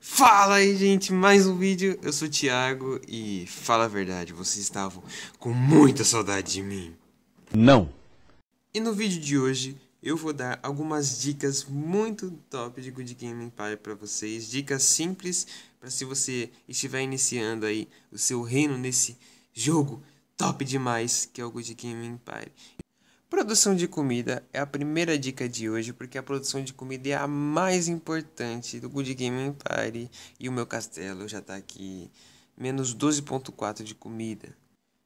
Fala aí, gente, mais um vídeo. Eu sou o Thiago e fala a verdade, vocês estavam com muita saudade de mim. Não. E no vídeo de hoje eu vou dar algumas dicas muito top de Good Game Empire para vocês, dicas simples para se você estiver iniciando aí o seu reino nesse jogo top demais, que é o Good Game Empire. Produção de comida é a primeira dica de hoje, porque a produção de comida é a mais importante do Good Game Empire. E o meu castelo já está aqui, menos 12.4 de comida.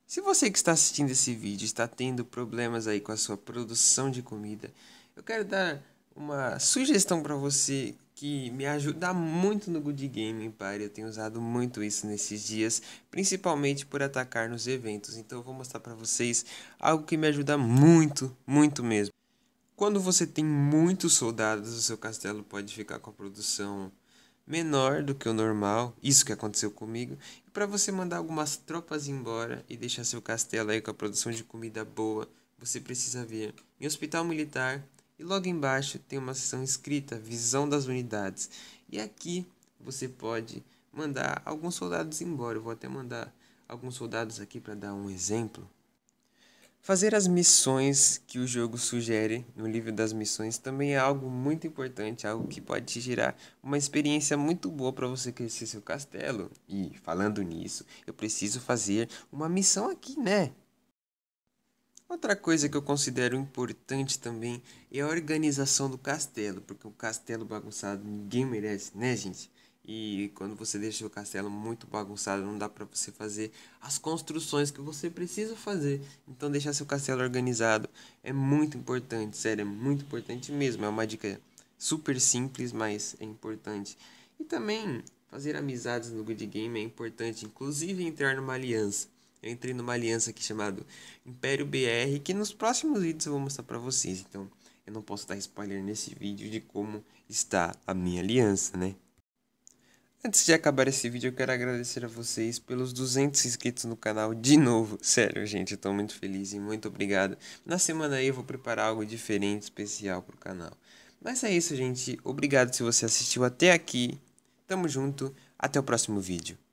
Se você que está assistindo esse vídeo está tendo problemas aí com a sua produção de comida, eu quero dar uma sugestão para você que me ajuda muito no Good Game Empire. Eu tenho usado muito isso nesses dias, principalmente por atacar nos eventos. Então eu vou mostrar para vocês algo que me ajuda muito, muito mesmo. Quando você tem muitos soldados, o seu castelo pode ficar com a produção menor do que o normal, isso que aconteceu comigo, e para você mandar algumas tropas embora e deixar seu castelo aí com a produção de comida boa, você precisa vir em hospital militar, e logo embaixo tem uma seção escrita Visão das Unidades. E aqui você pode mandar alguns soldados embora. Eu vou até mandar alguns soldados aqui para dar um exemplo. Fazer as missões que o jogo sugere no livro das missões também é algo muito importante, algo que pode te gerar uma experiência muito boa para você crescer seu castelo. E falando nisso, eu preciso fazer uma missão aqui, né? Outra coisa que eu considero importante também é a organização do castelo, porque o castelo bagunçado ninguém merece, né, gente? E quando você deixa o castelo muito bagunçado, não dá para você fazer as construções que você precisa fazer. Então deixar seu castelo organizado é muito importante, sério, é muito importante mesmo. É uma dica super simples, mas é importante. E também fazer amizades no good game é importante, inclusive entrar numa aliança eu entrei numa aliança aqui chamada Império BR, que nos próximos vídeos eu vou mostrar para vocês. Então, eu não posso dar spoiler nesse vídeo de como está a minha aliança, né? Antes de acabar esse vídeo, eu quero agradecer a vocês pelos 200 inscritos no canal de novo. Sério, gente, eu tô muito feliz e muito obrigado. Na semana aí eu vou preparar algo diferente, especial pro canal. Mas é isso, gente. Obrigado se você assistiu até aqui. Tamo junto. Até o próximo vídeo.